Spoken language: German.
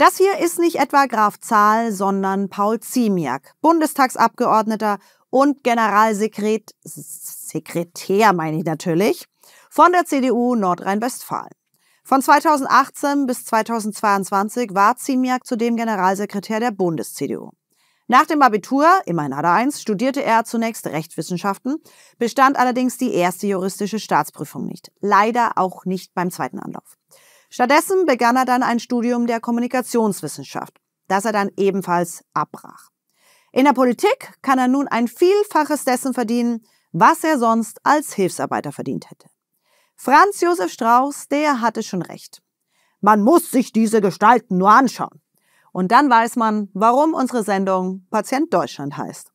Das hier ist nicht etwa Graf Zahl, sondern Paul Ziemiak, Bundestagsabgeordneter und Generalsekretär, meine ich natürlich, von der CDU Nordrhein-Westfalen. Von 2018 bis 2022 war Ziemiak zudem Generalsekretär der Bundes-CDU. Nach dem Abitur, immerhin hat er eins, studierte er zunächst Rechtswissenschaften, bestand allerdings die erste juristische Staatsprüfung nicht. Leider auch nicht beim zweiten Anlauf. Stattdessen begann er dann ein Studium der Kommunikationswissenschaft, das er dann ebenfalls abbrach. In der Politik kann er nun ein Vielfaches dessen verdienen, was er sonst als Hilfsarbeiter verdient hätte. Franz Josef Strauß, der hatte schon recht. Man muss sich diese Gestalten nur anschauen. Und dann weiß man, warum unsere Sendung Patient Deutschland heißt.